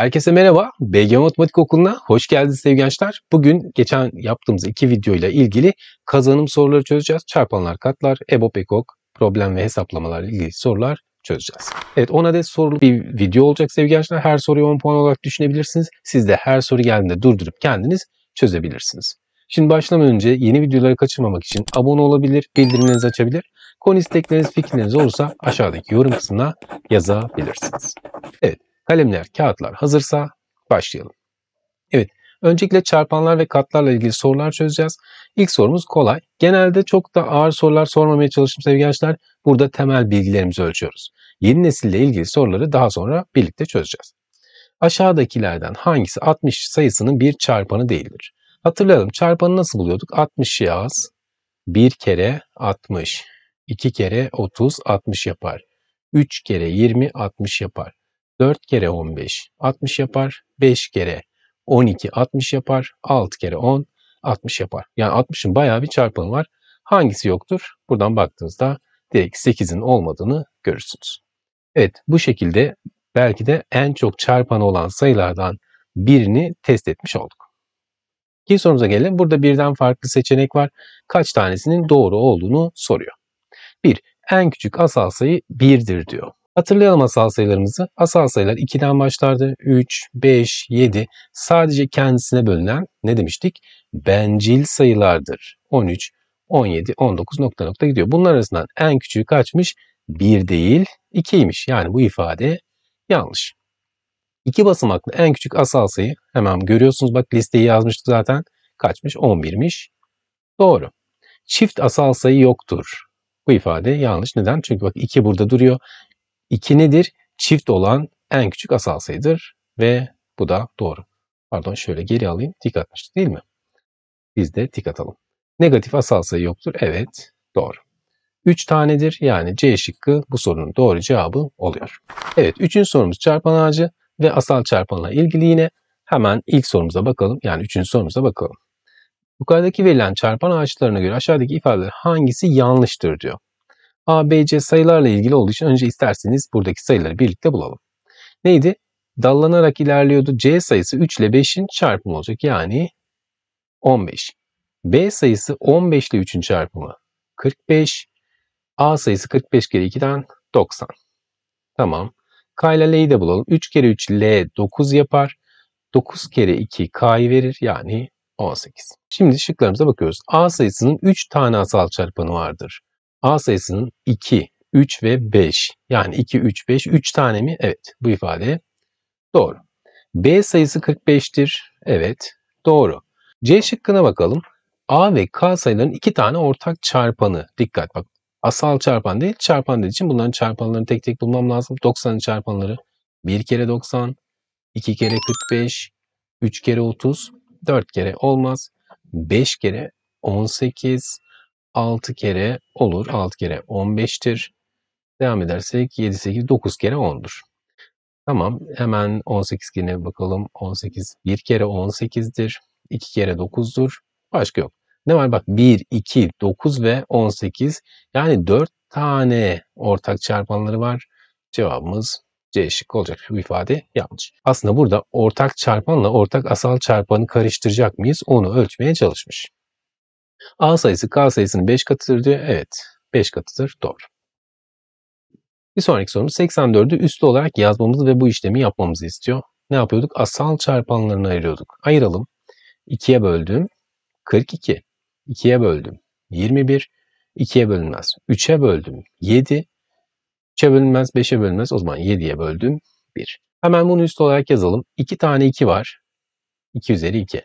Herkese merhaba. BG Matematik Okulu'na hoş geldiniz sevgili gençler. Bugün geçen yaptığımız iki videoyla ilgili kazanım soruları çözeceğiz. Çarpanlar, katlar, EBOB, EKOK, problem ve hesaplamalar ilgili sorular çözeceğiz. Evet 10 adet sorulu bir video olacak sevgili gençler. Her soruyu 10 puan olarak düşünebilirsiniz. Siz de her soru geldiğinde durdurup kendiniz çözebilirsiniz. Şimdi başlamadan önce yeni videoları kaçırmamak için abone olabilir, bildirimlerinizi açabilir. Konu istekleriniz, fikirleriniz olursa aşağıdaki yorum kısmına yazabilirsiniz. Evet Kalemler, kağıtlar hazırsa başlayalım. Evet, öncelikle çarpanlar ve katlarla ilgili sorular çözeceğiz. İlk sorumuz kolay. Genelde çok da ağır sorular sormamaya çalıştım sevgili gençler. Burada temel bilgilerimizi ölçüyoruz. Yeni nesille ilgili soruları daha sonra birlikte çözeceğiz. Aşağıdakilerden hangisi 60 sayısının bir çarpanı değildir? Hatırlayalım çarpanı nasıl buluyorduk? 60 yaz 1 kere 60, 2 kere 30 60 yapar. 3 kere 20 60 yapar. 4 kere 15 60 yapar. 5 kere 12 60 yapar. 6 kere 10 60 yapar. Yani 60'ın bayağı bir çarpımı var. Hangisi yoktur? Buradan baktığınızda direkt 8'in olmadığını görürsünüz. Evet bu şekilde belki de en çok çarpan olan sayılardan birini test etmiş olduk. İkinci sorumuza gelelim. Burada birden farklı seçenek var. Kaç tanesinin doğru olduğunu soruyor. 1. En küçük asal sayı 1'dir diyor. Hatırlayalım asal sayılarımızı. Asal sayılar 2'den başlardı. 3, 5, 7 sadece kendisine bölünen ne demiştik? Bencil sayılardır. 13, 17, 19 nokta nokta gidiyor. Bunlar arasından en küçüğü kaçmış? 1 değil 2'ymiş. Yani bu ifade yanlış. 2 basamaklı en küçük asal sayı hemen görüyorsunuz bak listeyi yazmıştık zaten. Kaçmış? 11'miş. Doğru. Çift asal sayı yoktur. Bu ifade yanlış. Neden? Çünkü bak 2 burada duruyor. 2 nedir? Çift olan en küçük asal sayıdır ve bu da doğru. Pardon şöyle geri alayım. Tik atmıştık değil mi? Biz de tik atalım. Negatif asal sayı yoktur. Evet doğru. 3 tanedir. Yani C şıkkı bu sorunun doğru cevabı oluyor. Evet 3. sorumuz çarpan ağacı ve asal çarpanla ilgili yine hemen ilk sorumuza bakalım. Yani 3. sorumuza bakalım. Yukarıdaki verilen çarpan ağaçlarına göre aşağıdaki ifadeler hangisi yanlıştır diyor. A, B, C sayılarla ilgili olduğu için önce isterseniz buradaki sayıları birlikte bulalım. Neydi? Dallanarak ilerliyordu. C sayısı 3 ile 5'in çarpımı olacak. Yani 15. B sayısı 15 ile 3'ün çarpımı 45. A sayısı 45 kere 2'den 90. Tamam. K ile L'yi de bulalım. 3 kere 3 L 9 yapar. 9 kere 2 K'yı verir yani 18. Şimdi şıklarımıza bakıyoruz. A sayısının 3 tane asal çarpanı vardır. A sayısının 2, 3 ve 5 yani 2, 3, 5, 3 tane mi? Evet bu ifade doğru. B sayısı 45'tir. Evet doğru. C şıkkına bakalım. A ve K sayıların iki tane ortak çarpanı. Dikkat bak asal çarpan değil çarpan dediği için bunların çarpanlarını tek tek bulmam lazım. 90'ın çarpanları 1 kere 90, 2 kere 45, 3 kere 30, 4 kere olmaz. 5 kere 18, 6 kere olur. 6 kere 15'tir. Devam edersek 7, 8, 9 kere 10'dur. Tamam hemen 18 kere bakalım. 18 1 kere 18'dir. 2 kere 9'dur. Başka yok. Ne var bak 1, 2, 9 ve 18 yani 4 tane ortak çarpanları var. Cevabımız C şıkkı olacak. Bu ifade yanlış. Aslında burada ortak çarpanla ortak asal çarpanı karıştıracak mıyız onu ölçmeye çalışmış. A sayısı K sayısının 5 katıdır diyor. Evet 5 katıdır. Doğru. Bir sonraki sorumuz 84'ü üslü olarak yazmamızı ve bu işlemi yapmamızı istiyor. Ne yapıyorduk? Asal çarpanlarını ayırıyorduk. Ayıralım. 2'ye böldüm. 42. 2'ye böldüm. 21. 2'ye bölünmez. 3'e böldüm. 7. 3'e bölünmez. 5'e bölünmez. O zaman 7'ye böldüm. 1. Hemen bunu üst olarak yazalım. 2 tane 2 var. 2 üzeri 2.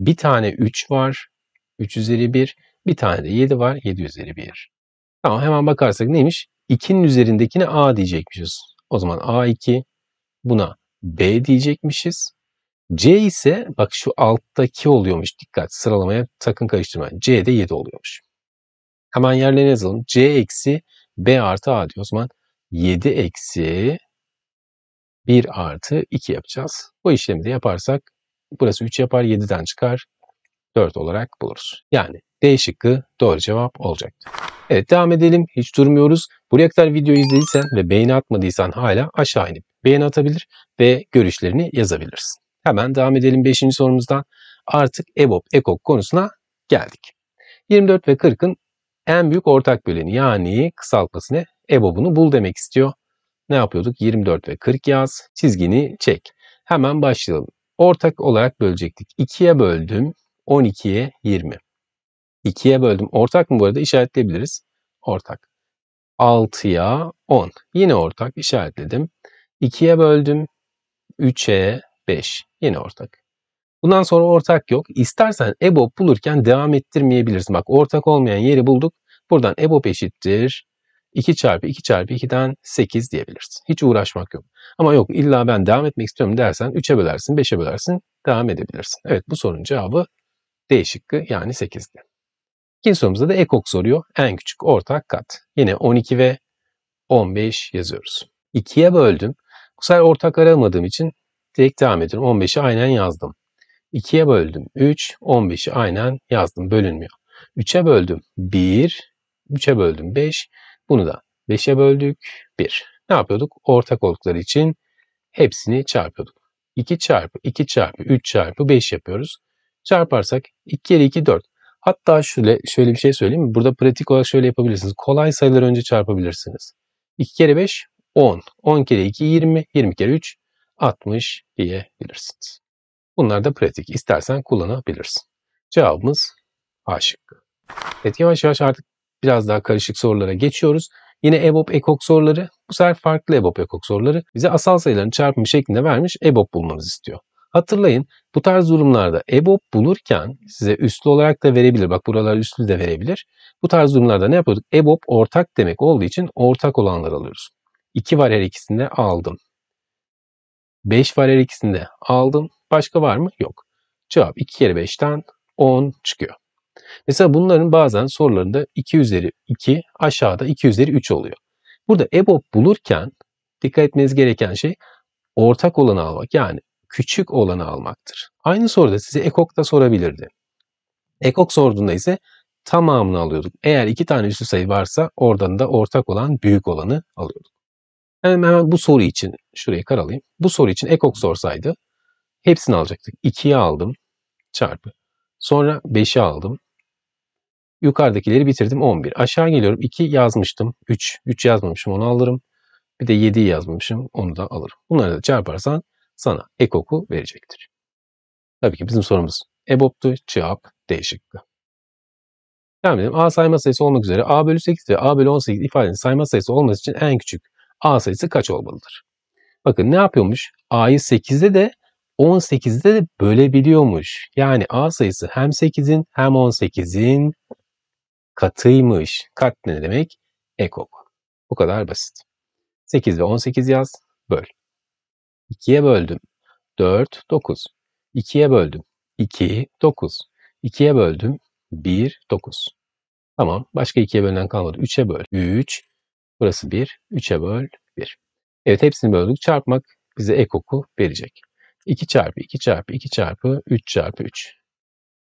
Bir tane 3 var. 3 üzeri 1. Bir tane de 7 var. 7 üzeri 1. Tamam hemen bakarsak neymiş? 2'nin üzerindekine A diyecekmişiz. O zaman A2 buna B diyecekmişiz. C ise bak şu alttaki oluyormuş. Dikkat sıralamaya takın karıştırma. C de 7 oluyormuş. Hemen yerlerine yazalım. C eksi B artı A diyor. O zaman 7 eksi 1 artı 2 yapacağız. Bu işlemi de yaparsak burası 3 yapar 7'den çıkar. 4 olarak buluruz. Yani D şıkkı doğru cevap olacaktır. Evet devam edelim. Hiç durmuyoruz. Buraya kadar videoyu izlediysen ve beğeni atmadıysan hala aşağı inip beğeni atabilir ve görüşlerini yazabilirsin. Hemen devam edelim 5. sorumuzdan. Artık EBOB, EKOK konusuna geldik. 24 ve 40'ın en büyük ortak böleni yani kısaltmasını ne? EBOB'unu bul demek istiyor. Ne yapıyorduk? 24 ve 40 yaz. Çizgini çek. Hemen başlayalım. Ortak olarak bölecektik. 2'ye böldüm. 12'ye 20. 2'ye böldüm. Ortak mı bu arada? İşaretleyebiliriz. Ortak. 6'ya 10. Yine ortak işaretledim. 2'ye böldüm. 3'e 5. Yine ortak. Bundan sonra ortak yok. İstersen EBOB bulurken devam ettirmeyebiliriz Bak ortak olmayan yeri bulduk. Buradan EBOB eşittir. 2 çarpı 2 çarpı 2'den 8 diyebilirsin. Hiç uğraşmak yok. Ama yok illa ben devam etmek istiyorum dersen 3'e bölersin, 5'e bölersin devam edebilirsin. Evet bu sorunun cevabı D şıkkı yani 8'di. İkinci sorumuzda da ekok soruyor. En küçük ortak kat. Yine 12 ve 15 yazıyoruz. 2'ye böldüm. Bu sefer ortak aramadığım için direkt devam ediyorum. 15'i aynen yazdım. 2'ye böldüm. 3, 15'i aynen yazdım. Bölünmüyor. 3'e böldüm. 1, 3'e böldüm. 5. Bunu da 5'e böldük. 1. Ne yapıyorduk? Ortak oldukları için hepsini çarpıyorduk. 2 çarpı 2 çarpı 3 çarpı 5 yapıyoruz çarparsak 2 kere 2 4. Hatta şöyle, şöyle bir şey söyleyeyim mi? Burada pratik olarak şöyle yapabilirsiniz. Kolay sayıları önce çarpabilirsiniz. 2 kere 5 10. 10 kere 2 20. 20 kere 3 60 diyebilirsiniz. Bunlar da pratik. İstersen kullanabilirsin. Cevabımız A şıkkı. Evet yavaş yavaş artık biraz daha karışık sorulara geçiyoruz. Yine EBOB ekok soruları. Bu sefer farklı EBOB ekok soruları. Bize asal sayıların çarpımı şeklinde vermiş EBOB bulmanızı istiyor. Hatırlayın bu tarz durumlarda EBOB bulurken size üslü olarak da verebilir. Bak buralar üslü de verebilir. Bu tarz durumlarda ne yapıyorduk? EBOB ortak demek olduğu için ortak olanları alıyoruz. 2 var her ikisinde aldım. 5 var her ikisinde aldım. Başka var mı? Yok. Cevap 2 kere 5'ten 10 çıkıyor. Mesela bunların bazen sorularında 2 üzeri 2 aşağıda 2 üzeri 3 oluyor. Burada EBOB bulurken dikkat etmeniz gereken şey ortak olanı almak. Yani küçük olanı almaktır. Aynı soruda size ekok da sorabilirdi. Ekok sorduğunda ise tamamını alıyorduk. Eğer iki tane üstü sayı varsa oradan da ortak olan büyük olanı alıyorduk. Hemen, hemen bu soru için şurayı karalayayım. Bu soru için ekok sorsaydı hepsini alacaktık. 2'yi aldım çarpı. Sonra 5'i aldım. Yukarıdakileri bitirdim 11. Aşağı geliyorum 2 yazmıştım. 3. 3 yazmamışım onu alırım. Bir de 7'yi yazmamışım onu da alırım. Bunları da çarparsan sana ekoku verecektir. Tabii ki bizim sorumuz EBOB'tu, cevap D şıkkı. Devam edelim. A sayma sayısı olmak üzere A bölü 8 ve A bölü 18 ifadenin sayma sayısı olması için en küçük A sayısı kaç olmalıdır? Bakın ne yapıyormuş? A'yı 8'de de 18'de de bölebiliyormuş. Yani A sayısı hem 8'in hem 18'in katıymış. Kat ne demek? Ekok. Bu kadar basit. 8 ve 18 yaz, böl. 2'ye böldüm. 4, 9. 2'ye böldüm. 2, 9. 2'ye böldüm. 1, 9. Tamam. Başka 2'ye bölünen kalmadı. 3'e böl. 3. Burası 1. 3'e böl. 1. Evet hepsini böldük. Çarpmak bize ekoku verecek. 2 çarpı 2 çarpı 2 çarpı 3 çarpı 3.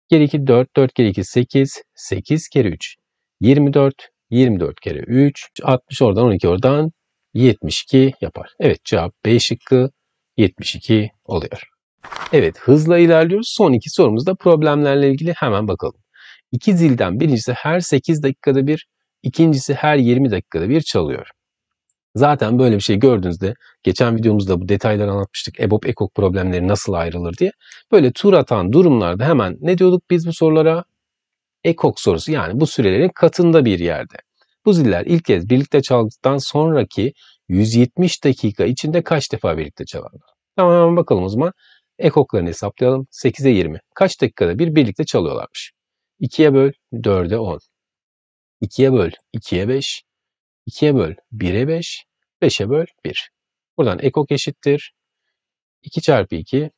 Geri 2 4. 4 kere 2 8. 8 kere 3. 24. 24 kere 3. 60 oradan 12 oradan 72 yapar. Evet cevap B şıkkı 72 oluyor. Evet hızla ilerliyoruz. Son iki sorumuzda problemlerle ilgili hemen bakalım. İki zilden birincisi her 8 dakikada bir, ikincisi her 20 dakikada bir çalıyor. Zaten böyle bir şey gördüğünüzde geçen videomuzda bu detayları anlatmıştık. EBOB ekok problemleri nasıl ayrılır diye. Böyle tur atan durumlarda hemen ne diyorduk biz bu sorulara? Ekok sorusu yani bu sürelerin katında bir yerde. Bu ziller ilk kez birlikte çaldıktan sonraki 170 dakika içinde kaç defa birlikte çalarlar? Tamam bakalım o zaman. Ekoklarını hesaplayalım. 8'e 20. Kaç dakikada bir birlikte çalıyorlarmış? 2'ye böl 4'e 10. 2'ye böl 2'ye 5. 2'ye böl 1'e 5. 5'e böl 1. Buradan ekok eşittir. 2 çarpı 2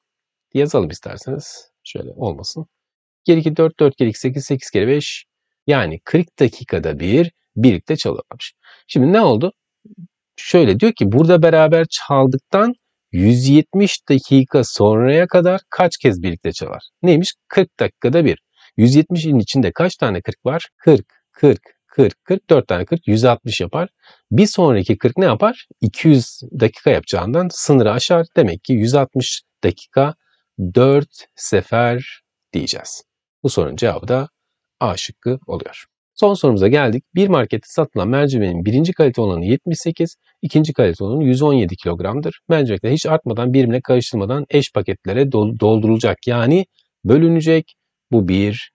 yazalım isterseniz. Şöyle olmasın. Geri 2 4 4 geri 8 8 geri 5 yani 40 dakikada bir birlikte çalıyorlarmış. Şimdi ne oldu? şöyle diyor ki burada beraber çaldıktan 170 dakika sonraya kadar kaç kez birlikte çalar? Neymiş? 40 dakikada bir. 170'in içinde kaç tane 40 var? 40, 40, 40, 40. 44 tane 40, 160 yapar. Bir sonraki 40 ne yapar? 200 dakika yapacağından sınırı aşar. Demek ki 160 dakika 4 sefer diyeceğiz. Bu sorunun cevabı da A şıkkı oluyor. Son sorumuza geldik. Bir markette satılan mercimeğin birinci kalite olanı 78, ikinci kalite olanı 117 kilogramdır. Mercimekler hiç artmadan birbirine karıştırmadan eş paketlere doldurulacak. Yani bölünecek. Bu bir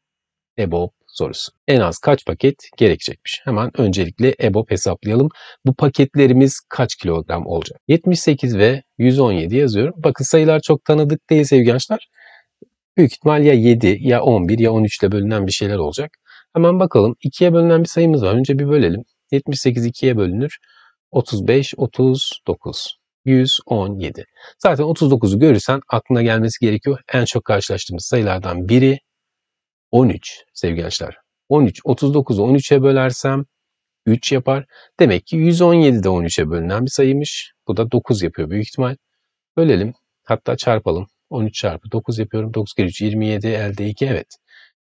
EBOB sorusu. En az kaç paket gerekecekmiş? Hemen öncelikle EBOB hesaplayalım. Bu paketlerimiz kaç kilogram olacak? 78 ve 117 yazıyorum. Bakın sayılar çok tanıdık değil sevgili gençler. Büyük ihtimal ya 7 ya 11 ya 13 ile bölünen bir şeyler olacak. Hemen bakalım. 2'ye bölünen bir sayımız var. Önce bir bölelim. 78 2'ye bölünür. 35, 39. 117. Zaten 39'u görürsen aklına gelmesi gerekiyor. En çok karşılaştığımız sayılardan biri 13 sevgili gençler. 13, 39'u 13'e bölersem 3 yapar. Demek ki 117 de 13'e bölünen bir sayıymış. Bu da 9 yapıyor büyük ihtimal. Bölelim. Hatta çarpalım. 13 çarpı 9 yapıyorum. 9 kere 3 27 elde 2 evet.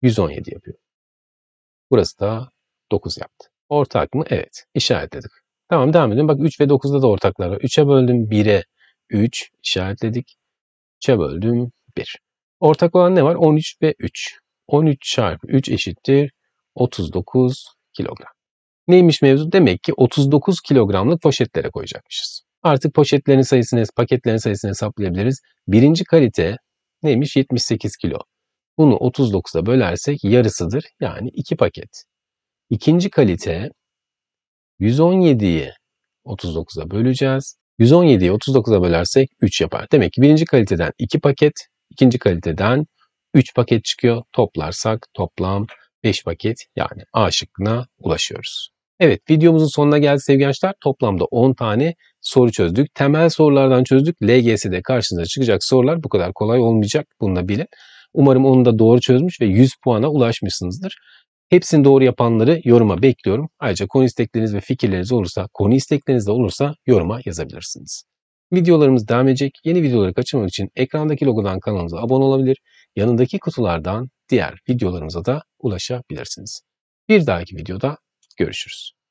117 yapıyor. Burası da 9 yaptı. Ortak mı? Evet. İşaretledik. Tamam devam edelim. Bak 3 ve 9'da da ortaklar var. 3'e böldüm 1'e 3 işaretledik. 3'e böldüm 1. Ortak olan ne var? 13 ve 3. 13 çarpı 3 eşittir 39 kilogram. Neymiş mevzu? Demek ki 39 kilogramlık poşetlere koyacakmışız. Artık poşetlerin sayısını, paketlerin sayısını hesaplayabiliriz. Birinci kalite neymiş? 78 kilo. Bunu 39'a bölersek yarısıdır. Yani 2 paket. İkinci kalite 117'yi 39'a böleceğiz. 117'yi 39'a bölersek 3 yapar. Demek ki birinci kaliteden 2 paket, ikinci kaliteden 3 paket çıkıyor. Toplarsak toplam 5 paket yani A şıkkına ulaşıyoruz. Evet videomuzun sonuna geldi sevgili gençler. Toplamda 10 tane soru çözdük. Temel sorulardan çözdük. LGS'de karşınıza çıkacak sorular bu kadar kolay olmayacak. Bunu da bilin. Umarım onu da doğru çözmüş ve 100 puana ulaşmışsınızdır. Hepsini doğru yapanları yoruma bekliyorum. Ayrıca konu istekleriniz ve fikirleriniz olursa, konu istekleriniz de olursa yoruma yazabilirsiniz. Videolarımız devam edecek. Yeni videoları kaçırmak için ekrandaki logodan kanalımıza abone olabilir. Yanındaki kutulardan diğer videolarımıza da ulaşabilirsiniz. Bir dahaki videoda görüşürüz.